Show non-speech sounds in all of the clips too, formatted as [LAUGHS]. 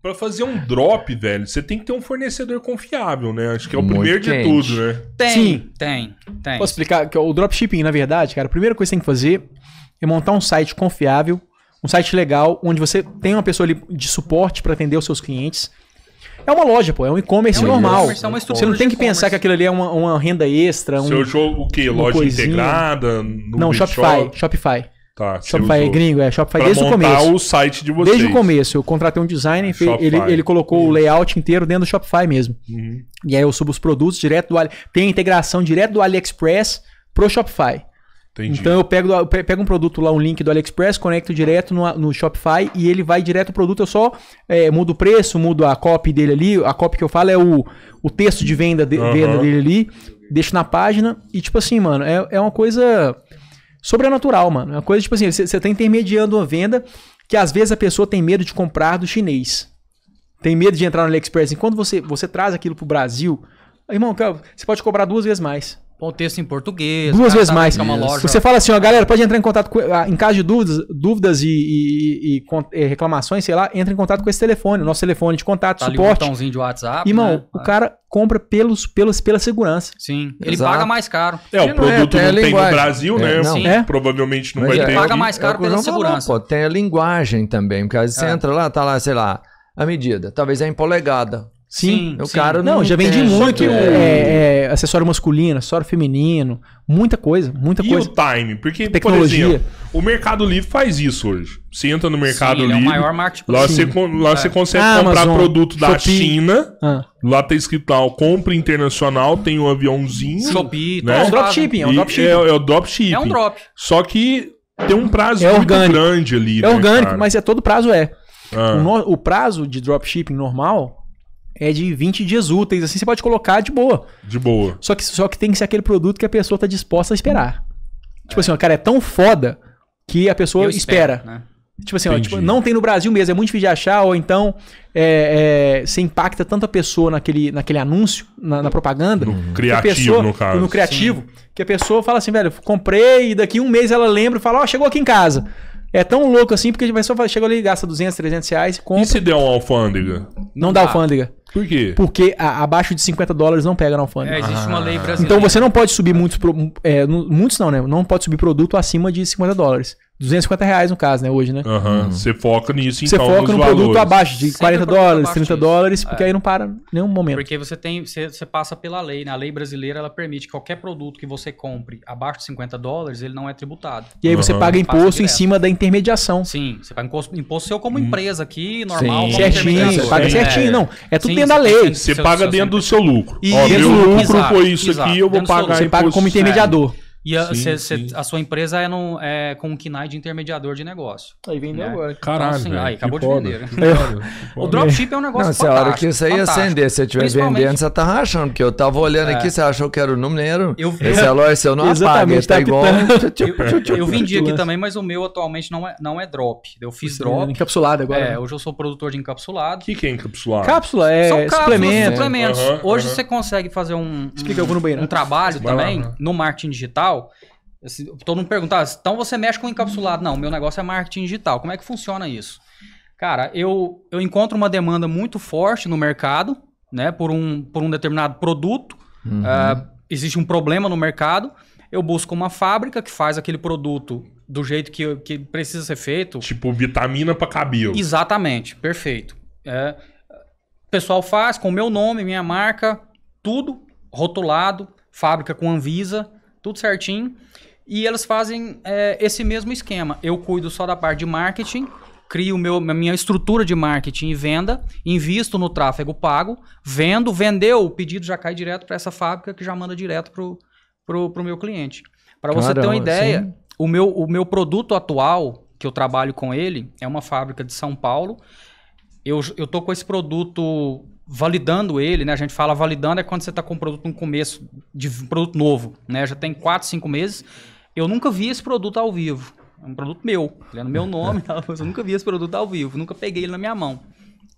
Pra fazer um drop, velho, você tem que ter um fornecedor confiável, né? Acho que é o Muito primeiro quente. de tudo, né? Tem, Sim. tem, tem. Posso explicar que é o dropshipping, na verdade, cara, a primeira coisa que você tem que fazer é montar um site confiável, um site legal, onde você tem uma pessoa ali de suporte para atender os seus clientes. É uma loja, pô. É um e-commerce é um normal. É você não tem que pensar que aquilo ali é uma, uma renda extra. Um, Você o quê? Tipo loja coisinha. integrada? No não, Shopify. Shop? Shopify. Tá, Shopify é gringo, é. Shopify desde o começo. o site de vocês. Desde o começo. Eu contratei um designer, ele, ele colocou uhum. o layout inteiro dentro do Shopify mesmo. Uhum. E aí eu subo os produtos direto do Ali... Tem integração direto do AliExpress pro Shopify. Entendi. Então eu pego, eu pego um produto lá, um link do AliExpress, conecto direto no, no Shopify e ele vai direto o produto. Eu só é, mudo o preço, mudo a copy dele ali. A copy que eu falo é o, o texto de venda, de, uhum. venda dele ali. Deixo na página e tipo assim, mano, é, é uma coisa sobrenatural, mano. É uma coisa tipo assim, você está intermediando uma venda que às vezes a pessoa tem medo de comprar do chinês. Tem medo de entrar no AliExpress. Enquanto você, você traz aquilo pro Brasil, irmão, você pode cobrar duas vezes mais. Põe o texto em português. Duas vezes tá mais. Loja... Você fala assim, ó, galera, pode entrar em contato com, ah, em caso de dúvidas, dúvidas e, e, e, e eh, reclamações, sei lá, entra em contato com esse telefone, nosso telefone de contato, tá suporte. Ali um botãozinho de WhatsApp. Irmão, né? o cara compra pelos, pelos, pela segurança. Sim, ele Exato. paga mais caro. É, o produto é, não, tem, tem no Brasil, é, né? Não. Sim. É. Provavelmente não Mas vai ele é, ter. Ele é paga mais caro é pela segurança. Falar, pô, tem a linguagem também, porque aí você entra lá, tá lá, sei lá, a medida, talvez é em polegada. Sim, sim é o cara não, já vendi é, muito. É, é, acessório masculino, acessório feminino, muita coisa, muita e coisa. E o time, porque tecnologia. Por exemplo, o Mercado Livre faz isso hoje. Você entra no Mercado sim, Livre. É o maior marketplace. Lá, você, lá é. você consegue ah, comprar Amazon, produto da Shopee. China. Ah. Lá tem tá escrito lá, compra internacional, tem um aviãozinho. Shopee, né? Tá é um dropshipping, é um dropshipping. É, é o dropshipping. É um drop. Só que tem um prazo é muito grande ali. É né, orgânico, né, mas é todo prazo é. Ah. O, no, o prazo de dropshipping normal é de 20 dias úteis. Assim você pode colocar de boa. De boa. Só que, só que tem que ser aquele produto que a pessoa está disposta a esperar. Tipo assim, cara, é tão foda que a pessoa Eu espera. Espero, né? Tipo assim, ó, tipo, não tem no Brasil mesmo, é muito difícil de achar, ou então é, é, você impacta tanta pessoa naquele, naquele anúncio, na, na propaganda. No criativo, pessoa, no caso. No criativo, Sim. que a pessoa fala assim, velho, comprei e daqui um mês ela lembra e fala, ó, oh, chegou aqui em casa. É tão louco assim, porque vai só chega ali, gasta 200, 300 reais, compra. E se der uma alfândega? Não, não dá, dá ah. alfândega. Por quê? Porque a, abaixo de 50 dólares não pega na alfândega. É, existe ah. uma lei ah. brasileira. Então você não pode subir muitos. É, muitos não, né? Não pode subir produto acima de 50 dólares. 250 reais no caso, né? Hoje, né? Uhum. Você foca nisso, então, Você foca no produto valores. abaixo de 40 dólares, 30 disso. dólares, é. porque é. aí não para nenhum momento. Porque você tem, você, você, passa pela lei, né? A lei brasileira, ela permite que qualquer produto que você compre abaixo de 50 dólares, ele não é tributado. E aí você paga imposto em cima da intermediação. Sim, você paga imposto, imposto seu como hum. empresa aqui, normal. Sim. Certinho, você paga certinho, é. não. É tudo Sim, dentro da lei. Você paga dentro do seu lucro. E o lucro foi isso aqui, eu vou pagar imposto. Você paga como intermediador. E a, sim, cê, sim. Cê, a sua empresa é, é com o um de intermediador de negócio. Aí vendeu né? agora. Caralho, então, assim, véio, aí, acabou de vender. Né? [LAUGHS] o dropship é um negócio Não, Se a hora que isso aí acender, se eu estiver vendendo, você tá rachando, porque eu tava olhando é. aqui, você achou que era o número. Eu, Esse relógio seu é é não apaga, tá, tá igual... [LAUGHS] eu, vendi aqui também, mas o meu atualmente não é, não é drop. Eu fiz Sim, drop. Encapsulado agora. É, né? hoje eu sou produtor de encapsulado. O que, que é encapsulado? Cápsula é São suplemento. suplementos. Né? hoje você consegue fazer um, um trabalho também no marketing digital digital? Todo mundo pergunta, ah, então você mexe com encapsulado. Não, meu negócio é marketing digital. Como é que funciona isso? Cara, eu, eu encontro uma demanda muito forte no mercado, né? Por um, por um determinado produto. Uhum. Uh, existe um problema no mercado. Eu busco uma fábrica que faz aquele produto do jeito que, que precisa ser feito. Tipo vitamina para cabelo. Exatamente, perfeito. É, o pessoal faz com meu nome, minha marca, tudo rotulado, fábrica com Anvisa tudo certinho. E elas fazem é, esse mesmo esquema. Eu cuido só da parte de marketing, crio meu, minha estrutura de marketing e venda, invisto no tráfego pago, vendo, vendeu, o pedido já cai direto para essa fábrica que já manda direto para o meu cliente. Para você ter uma ideia, o meu, o meu produto atual, que eu trabalho com ele, é uma fábrica de São Paulo. Eu, eu tô com esse produto validando ele, né? A gente fala validando é quando você está com um produto no começo de um produto novo, né? Já tem 4, 5 meses. Eu nunca vi esse produto ao vivo. É um produto meu, ele é no meu [LAUGHS] nome, mas eu nunca vi esse produto ao vivo, nunca peguei ele na minha mão.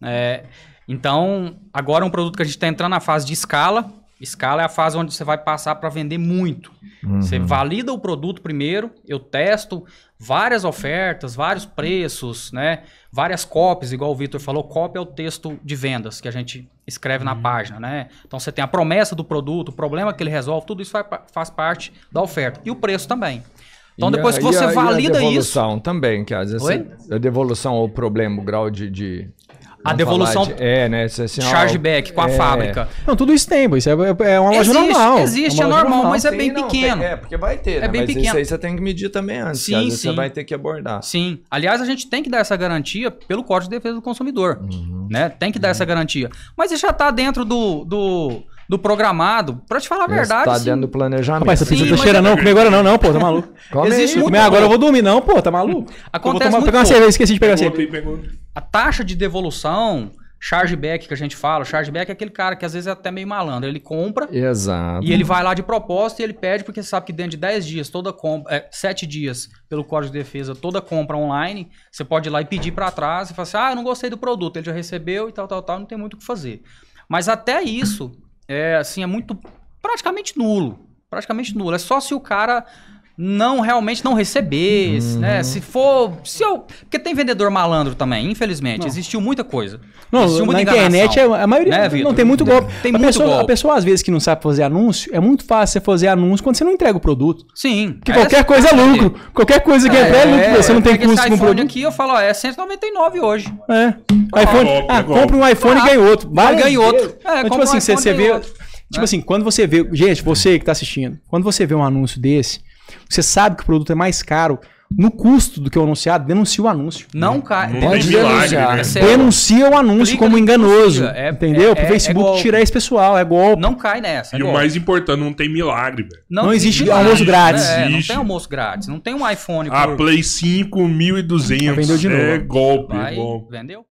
É, então, agora é um produto que a gente está entrando na fase de escala, Escala é a fase onde você vai passar para vender muito. Uhum. Você valida o produto primeiro, eu testo várias ofertas, vários preços, né? Várias copies, igual o Vitor falou, cópia é o texto de vendas que a gente escreve uhum. na página, né? Então você tem a promessa do produto, o problema que ele resolve, tudo isso faz parte da oferta. E o preço também. Então, depois que você a, valida e a devolução isso. devolução também, quer dizer, Oi? a devolução ou o problema, o grau de, de a devolução. De, é, né? Assim, chargeback com a é. fábrica. Não, tudo isso tem, isso é, é, é uma existe, loja normal. Existe, é, normal, normal, mas é bem não, pequeno. Tem, é, porque vai ter. É né? bem mas pequeno. Isso aí você tem que medir também antes. Sim, sim. Você vai ter que abordar. Sim. Aliás, a gente tem que dar essa garantia pelo Código de Defesa do Consumidor. Uhum. Né? Tem que dar uhum. essa garantia. Mas isso já está dentro do, do do programado. Pra te falar a tá verdade. Tá dentro do planejamento. Rapaz, essa pizza Sim, cheira, é não. Comer agora não, não, pô, tá maluco. Existe aí, agora eu vou dormir, não, pô, tá maluco. Acontece. Eu vou tomar, pegar uma cerveja, esqueci de pegar pegou, a A taxa de devolução chargeback que a gente fala. Chargeback é aquele cara que às vezes é até meio malandro. Ele compra Exato. e ele vai lá de propósito e ele pede, porque sabe que dentro de 10 dias, toda compra, é, 7 dias pelo Código de Defesa, toda compra online, você pode ir lá e pedir para trás e falar assim: ah, eu não gostei do produto, ele já recebeu e tal, tal, tal, não tem muito o que fazer. Mas até isso, é assim, é muito praticamente nulo. Praticamente nulo. É só se o cara não realmente não receber, uhum. né? Se for, se eu, porque tem vendedor malandro também, infelizmente. Não. Existiu muita coisa. Não, Existiu muita na internet é, a maioria né, não tem muito golpe. Tem a muito pessoa, golpe. A pessoa às vezes que não sabe fazer anúncio, é muito fácil você fazer anúncio quando você não entrega o produto. Sim. Que é qualquer coisa é assim. lucro. É. Qualquer coisa que é, é, é lucro, é, você não tem custo com o produto. aqui eu falo, ó, é 199 hoje. É. Ah, iPhone, ah, ah compra um iPhone ah, e ganha outro. Ah, Vai, ganha outro. É, tipo assim, você vê, tipo assim, quando você vê, gente, você que tá assistindo, quando você vê um anúncio desse, você sabe que o produto é mais caro no custo do que o anunciado, denuncia o anúncio. Não, cara. Pode denunciar. Né? É denuncia o anúncio como enganoso. É, entendeu? É, Pro é Facebook é tirar esse pessoal, é golpe. Não cai nessa. É e golpe. o mais importante, não tem milagre, velho. Não, não existe milagre, almoço né? grátis. Né? Não tem almoço grátis. Não tem um iPhone. Ah, A Play 5, 1.200. Vendeu de novo. É golpe, Vai, golpe. Vendeu?